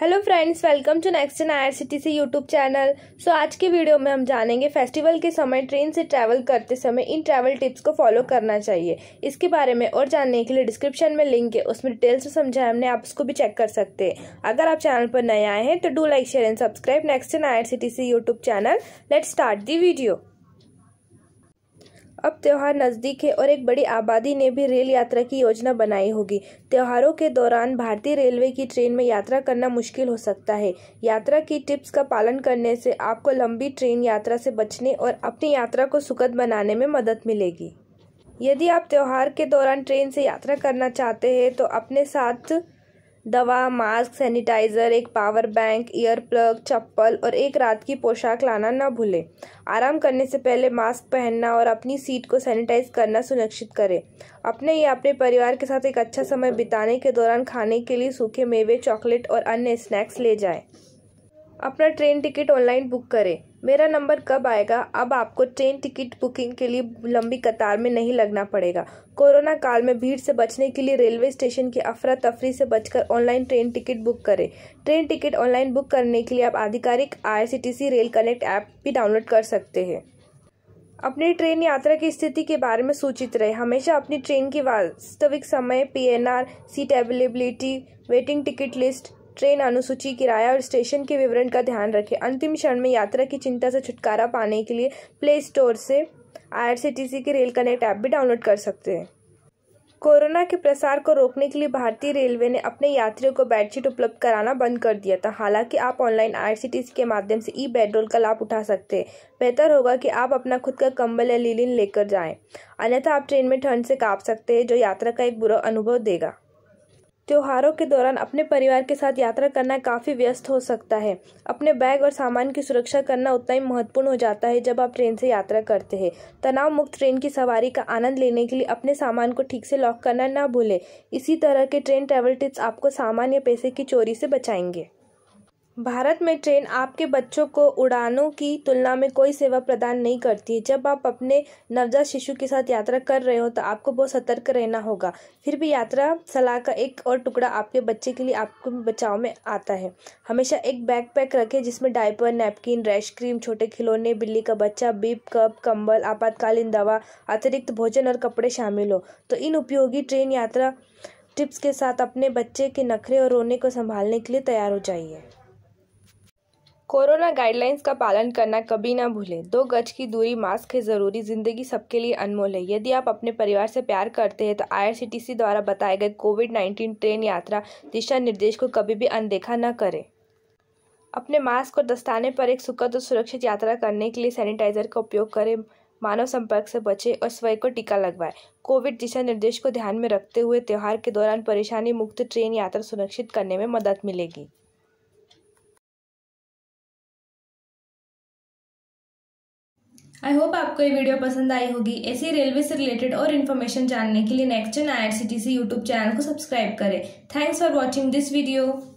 Hello friends welcome to next in I city से YouTube channel so आज के video में हम जानेंगे फेस्टिवल के समय ट्रेन से ट्रैवल करते समय इन ट्रैवल टिप्स को फॉलो करना चाहिए इसके बारे में और जानने के लिए डिस्क्रिप्शन में लिंक है उसमें डिटेल्स से तो समझाया हमने आप उसको भी चेक कर सकते हैं अगर आप चैनल पर नए आए हैं तो do like share and subscribe next in I city से YouTube channel let start the video अब त्यौहार नज़दीक है और एक बड़ी आबादी ने भी रेल यात्रा की योजना बनाई होगी त्योहारों के दौरान भारतीय रेलवे की ट्रेन में यात्रा करना मुश्किल हो सकता है यात्रा की टिप्स का पालन करने से आपको लंबी ट्रेन यात्रा से बचने और अपनी यात्रा को सुखद बनाने में मदद मिलेगी यदि आप त्यौहार के दौरान ट्रेन से यात्रा करना चाहते हैं तो अपने साथ दवा मास्क सैनिटाइज़र एक पावर बैंक ईयर प्लग चप्पल और एक रात की पोशाक लाना ना भूलें आराम करने से पहले मास्क पहनना और अपनी सीट को सैनिटाइज करना सुनिश्चित करें अपने या अपने परिवार के साथ एक अच्छा समय बिताने के दौरान खाने के लिए सूखे मेवे चॉकलेट और अन्य स्नैक्स ले जाएं। अपना ट्रेन टिकट ऑनलाइन बुक करें मेरा नंबर कब आएगा अब आपको ट्रेन टिकट बुकिंग के लिए लंबी कतार में नहीं लगना पड़ेगा कोरोना काल में भीड़ से बचने के लिए रेलवे स्टेशन की अफरा तफरी से बचकर ऑनलाइन ट्रेन टिकट बुक करें ट्रेन टिकट ऑनलाइन बुक करने के लिए आप आधिकारिक आईआरसीटीसी रेल कनेक्ट ऐप भी डाउनलोड कर सकते हैं अपनी ट्रेन यात्रा की स्थिति के बारे में सूचित रहे हमेशा अपनी ट्रेन की वास्तविक समय PNR seat availability waiting ticket list train अनुसूची किराया और स्टेशन के विवरण का ध्यान रखें अंतिम क्षण में यात्रा की चिंता से छुटकारा पाने के लिए प्ले स्टोर से आईआरसीटीसी के रेल कनेक्ट ऐप भी डाउनलोड कर सकते हैं कोरोना के प्रसार को रोकने के लिए भारतीय रेलवे ने अपने यात्रियों को बेडशीट उपलब्ध कराना बंद कर दिया था हालांकि आप ऑनलाइन आईआरसीटीसी के माध्यम से ई बेडरोल का लाभ उठा सकते हैं बेहतर होगा कि आप अपना खुद का कंबल या लीलिन लेकर जाएं अन्यथा आप ट्रेन में ठंड से काँप सकते हैं जो यात्रा का एक बुरा अनुभव देगा त्योहारों के दौरान अपने परिवार के साथ यात्रा करना काफ़ी व्यस्त हो सकता है अपने बैग और सामान की सुरक्षा करना उतना ही महत्वपूर्ण हो जाता है जब आप ट्रेन से यात्रा करते हैं तनाव मुक्त ट्रेन की सवारी का आनंद लेने के लिए अपने सामान को ठीक से लॉक करना ना भूलें इसी तरह के ट्रेन ट्रैवल टिप्स आपको सामान या पैसे की चोरी से बचाएंगे भारत में ट्रेन आपके बच्चों को उड़ानों की तुलना में कोई सेवा प्रदान नहीं करती है जब आप अपने नवजात शिशु के साथ यात्रा कर रहे हो तो आपको बहुत सतर्क रहना होगा फिर भी यात्रा सलाह का एक और टुकड़ा आपके बच्चे के लिए आपको बचाव में आता है हमेशा एक बैग पैक रखें जिसमें डायपर नैपकिन रैश क्रीम छोटे खिलौने बिल्ली का बच्चा बीप कप कम्बल आपातकालीन दवा अतिरिक्त भोजन और कपड़े शामिल हो तो इन उपयोगी ट्रेन यात्रा टिप्स के साथ अपने बच्चे के नखरे और रोने को संभालने के लिए तैयार हो जाइए कोरोना गाइडलाइंस का पालन करना कभी ना भूलें दो गज की दूरी मास्क है ज़रूरी ज़िंदगी सबके लिए अनमोल है यदि आप अपने परिवार से प्यार करते हैं तो आईआरसीटीसी द्वारा बताए गए कोविड नाइन्टीन ट्रेन यात्रा दिशा निर्देश को कभी भी अनदेखा न करें अपने मास्क और दस्ताने पर एक सुखद और सुरक्षित यात्रा करने के लिए सैनिटाइजर का उपयोग करें मानव संपर्क से बचें और स्वयं को टीका लगवाएं कोविड दिशा निर्देश को ध्यान में रखते हुए त्यौहार के दौरान परेशानी मुक्त ट्रेन यात्रा सुनिश्चित करने में मदद मिलेगी आई होप आपको ये वीडियो पसंद आई होगी ऐसी रेलवे से रिलेटेड और इन्फॉर्मेशन जानने के लिए नेक्स्ट जन आई यूट्यूब चैनल को सब्सक्राइब करें thanks for watching this video